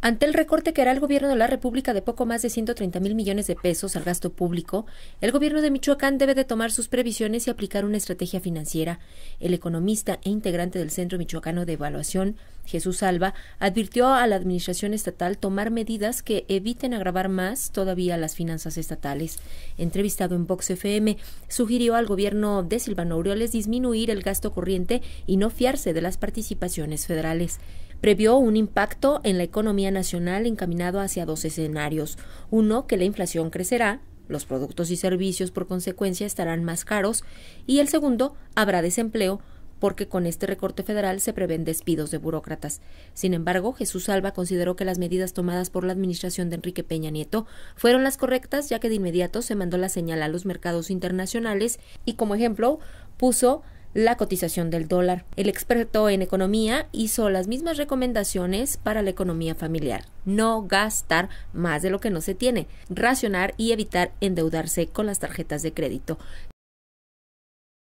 Ante el recorte que hará el gobierno de la República de poco más de 130 mil millones de pesos al gasto público, el gobierno de Michoacán debe de tomar sus previsiones y aplicar una estrategia financiera. El economista e integrante del Centro Michoacano de Evaluación, Jesús Alba, advirtió a la Administración estatal tomar medidas que eviten agravar más todavía las finanzas estatales. Entrevistado en Vox FM, sugirió al gobierno de Silvano Aureoles disminuir el gasto corriente y no fiarse de las participaciones federales previó un impacto en la economía nacional encaminado hacia dos escenarios. Uno, que la inflación crecerá, los productos y servicios por consecuencia estarán más caros, y el segundo, habrá desempleo, porque con este recorte federal se prevén despidos de burócratas. Sin embargo, Jesús Alba consideró que las medidas tomadas por la administración de Enrique Peña Nieto fueron las correctas, ya que de inmediato se mandó la señal a los mercados internacionales y como ejemplo puso la cotización del dólar. El experto en economía hizo las mismas recomendaciones para la economía familiar. No gastar más de lo que no se tiene, racionar y evitar endeudarse con las tarjetas de crédito.